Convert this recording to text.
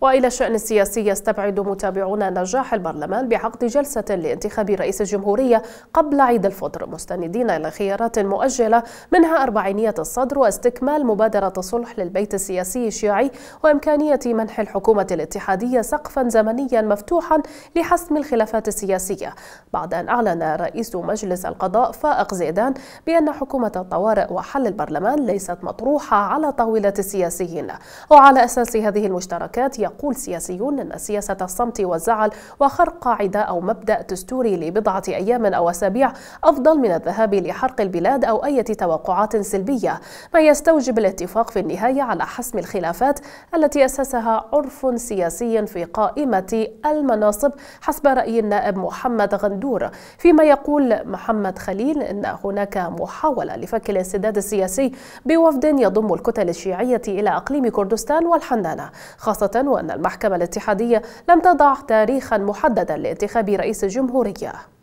وإلى الشأن السياسي يستبعد متابعون نجاح البرلمان بعقد جلسة لانتخاب رئيس الجمهورية قبل عيد الفطر مستندين إلى خيارات مؤجلة منها أربعينية الصدر واستكمال مبادرة الصلح للبيت السياسي الشيعي وإمكانية منح الحكومة الاتحادية سقفا زمنيا مفتوحا لحسم الخلافات السياسية بعد أن أعلن رئيس مجلس القضاء فائق زيدان بأن حكومة الطوارئ وحل البرلمان ليست مطروحة على طاولة السياسيين وعلى أساس هذه المشتركات يقول سياسيون أن سياسة الصمت والزعل وخرق قاعدة أو مبدأ دستوري لبضعة أيام أو أسابيع أفضل من الذهاب لحرق البلاد أو أي توقعات سلبية ما يستوجب الاتفاق في النهاية على حسم الخلافات التي أسسها عرف سياسي في قائمة المناصب حسب رأي النائب محمد غندور فيما يقول محمد خليل أن هناك محاولة لفك الانسداد السياسي بوفد يضم الكتل الشيعية إلى أقليم كردستان والحنانة خاصة أن المحكمة الاتحادية لم تضع تاريخا محددا لانتخاب رئيس الجمهورية